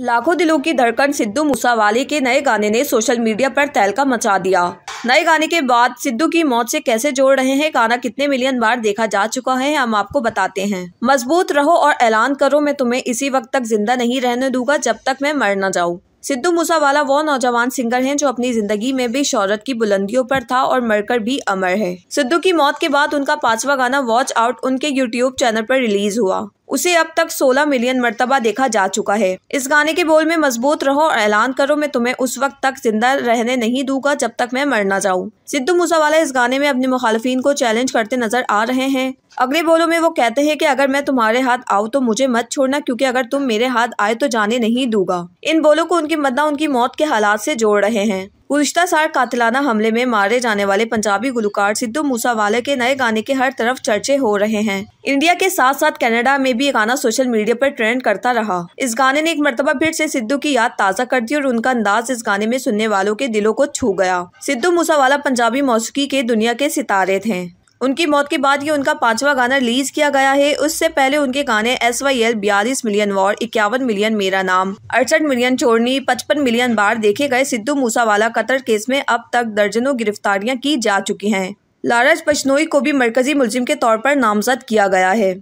लाखों दिलों की धड़कन सिद्धू मूसावाले के नए गाने ने सोशल मीडिया पर तहलका मचा दिया नए गाने के बाद सिद्धू की मौत से कैसे जोड़ रहे हैं गाना कितने मिलियन बार देखा जा चुका है हम आपको बताते हैं मजबूत रहो और ऐलान करो मैं तुम्हें इसी वक्त तक जिंदा नहीं रहने दूंगा जब तक मैं मर न जाऊँ सिद्धू मूसावाला वो नौजवान सिंगर हैं जो अपनी जिंदगी में भी शौहरत की बुलंदियों पर था और मरकर भी अमर है सिद्धू की मौत के बाद उनका पांचवा गाना वॉच आउट उनके यूट्यूब चैनल पर रिलीज हुआ उसे अब तक 16 मिलियन मरतबा देखा जा चुका है इस गाने के बोल में मजबूत रहो और ऐलान करो मैं तुम्हें उस वक्त तक जिंदा रहने नहीं दूंगा जब तक मैं मर ना जाऊँ सिद्धू मूसावाला इस गाने में अपने मुखालफी को चैलेंज करते नजर आ रहे हैं अगले बोलों में वो कहते हैं कि अगर मैं तुम्हारे हाथ आऊँ तो मुझे मत छोड़ना क्योंकि अगर तुम मेरे हाथ आए तो जाने नहीं दूंगा इन बोलों को उनकी मदना उनकी मौत के हालात से जोड़ रहे हैं गुजशत साल कातलाना हमले में मारे जाने वाले पंजाबी गुलकार सिद्धू मूसावाले के नए गाने के हर तरफ चर्चे हो रहे हैं इंडिया के साथ साथ कनाडा में भी गाना सोशल मीडिया पर ट्रेंड करता रहा इस गाने ने एक मरतबा फिर से सिद्धू की याद ताज़ा कर दी और उनका अंदाज इस गाने में सुनने वालों के दिलों को छू गया सिद्धू मूसावाला पंजाबी मौसीकी के दुनिया के सितारे थे उनकी मौत के बाद ये उनका पांचवा गाना रिलीज किया गया है उससे पहले उनके गाने एस वाई एल बयालीस मिलियन वॉर इक्यावन मिलियन मेरा नाम अड़सठ मिलियन चोरनी पचपन मिलियन बार देखे गए सिद्धू मूसावाला कतर केस में अब तक दर्जनों गिरफ्तारियां की जा चुकी हैं लारज पशनोई को भी मरकजी मुलजिम के तौर पर नामजद किया गया है